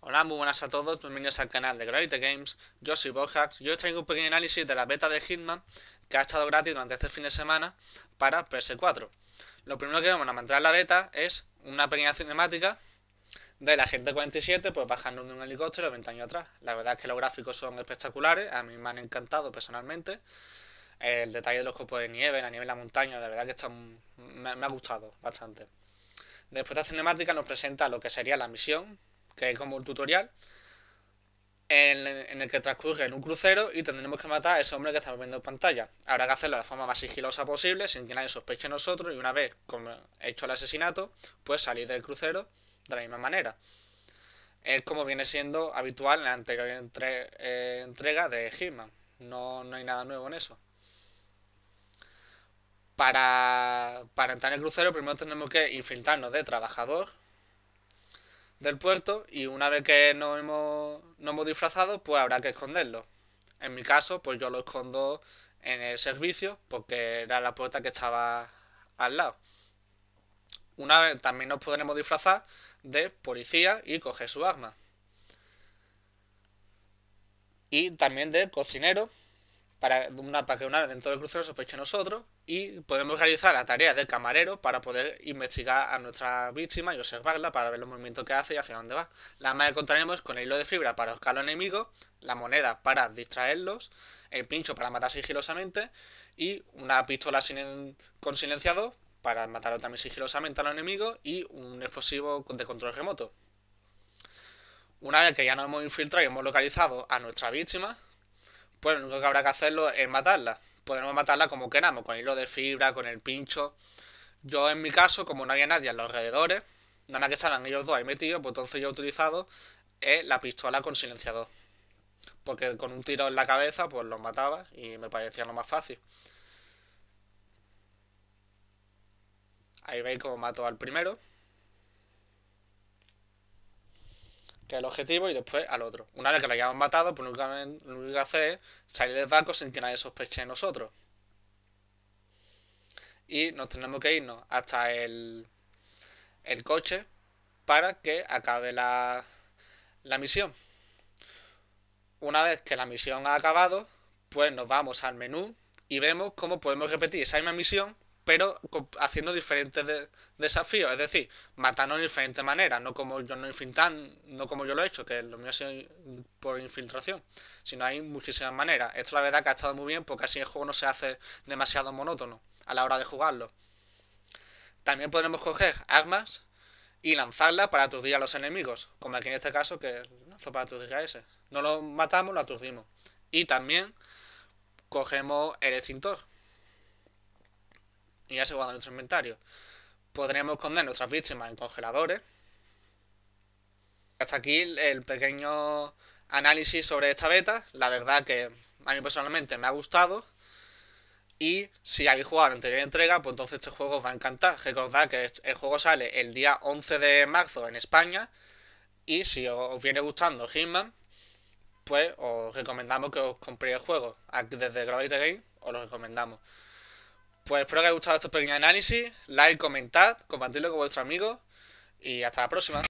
Hola, muy buenas a todos, bienvenidos al canal de Gravity Games, yo soy Bojack y hoy os traigo un pequeño análisis de la beta de Hitman que ha estado gratis durante este fin de semana para PS4. Lo primero que vemos a entrar la beta es una pequeña cinemática de la gente 47 pues bajando de un helicóptero 20 años atrás. La verdad es que los gráficos son espectaculares, a mí me han encantado personalmente. El detalle de los copos de nieve, la nieve en la montaña, la verdad que me ha gustado bastante. Después de la cinemática nos presenta lo que sería la misión, que es como un tutorial, en, el que transcurre en un crucero y tendremos que matar a ese hombre que estamos viendo en pantalla. Habrá que hacerlo de la forma más sigilosa posible, sin que nadie sospeche nosotros, y una vez hecho el asesinato, pues salir del crucero de la misma manera. Es como viene siendo habitual en la eh, entrega de Hitman. No, no hay nada nuevo en eso para, entrar en el crucero primero tenemos que infiltrarnos de trabajador del puerto y una vez que nos hemos, hemos disfrazado pues habrá que esconderlo. En mi caso pues yo lo escondo en el servicio porque era la puerta que estaba al lado. Una vez también nos podremos disfrazar de policía y coger su arma. Y también de cocinero para, una, para que una dentro del crucero sospeche nosotros y podemos realizar la tarea del camarero para poder investigar a nuestra víctima y observarla para ver los movimientos que hace y hacia dónde va. La arma que contaremos con el hilo de fibra para buscar a los enemigos, la moneda para distraerlos, el pincho para matar sigilosamente y una pistola con silenciador para matar también sigilosamente a los enemigos y un explosivo de control remoto. Una vez que ya nos hemos infiltrado y hemos localizado a nuestra víctima, pues lo único que habrá que hacerlo es matarla. Podemos matarla como queramos, con hilo de fibra, con el pincho. Yo en mi caso, como no había nadie a los alrededores, nada que estaban ellos dos ahí metidos, pues entonces yo he utilizado eh, la pistola con silenciador. Porque con un tiro en la cabeza, pues los mataba y me parecía lo más fácil. Ahí veis cómo mato al primero. que el objetivo, y después al otro. Una vez que la hayamos matado, pues lo único que hacer es salir del barco sin que nadie sospeche de nosotros. Y nos tenemos que irnos hasta el, el coche para que acabe la, la misión. Una vez que la misión ha acabado, pues nos vamos al menú y vemos cómo podemos repetir esa misma misión pero haciendo diferentes desafíos, es decir, matando de diferentes maneras, no como yo no infiltran, no como yo lo he hecho, que lo mío ha sido por infiltración, sino hay muchísimas maneras. Esto la verdad que ha estado muy bien porque así el juego no se hace demasiado monótono a la hora de jugarlo. También podremos coger armas y lanzarlas para aturdir a los enemigos, como aquí en este caso que lanzó para aturdir a ese. No lo matamos, lo aturdimos. Y también cogemos el extintor y ya se guarda nuestro inventario. Podríamos esconder nuestras víctimas en congeladores. Hasta aquí el pequeño análisis sobre esta beta. La verdad que a mí personalmente me ha gustado. Y si habéis jugado la anterior entrega, pues entonces este juego os va a encantar. Recordad que este, el juego sale el día 11 de marzo en España. Y si os viene gustando Hitman, pues os recomendamos que os compréis el juego. Desde Gravity Game os lo recomendamos. Pues espero que os haya gustado este pequeño análisis. Like, comentad, compartidlo con vuestros amigos. Y hasta la próxima.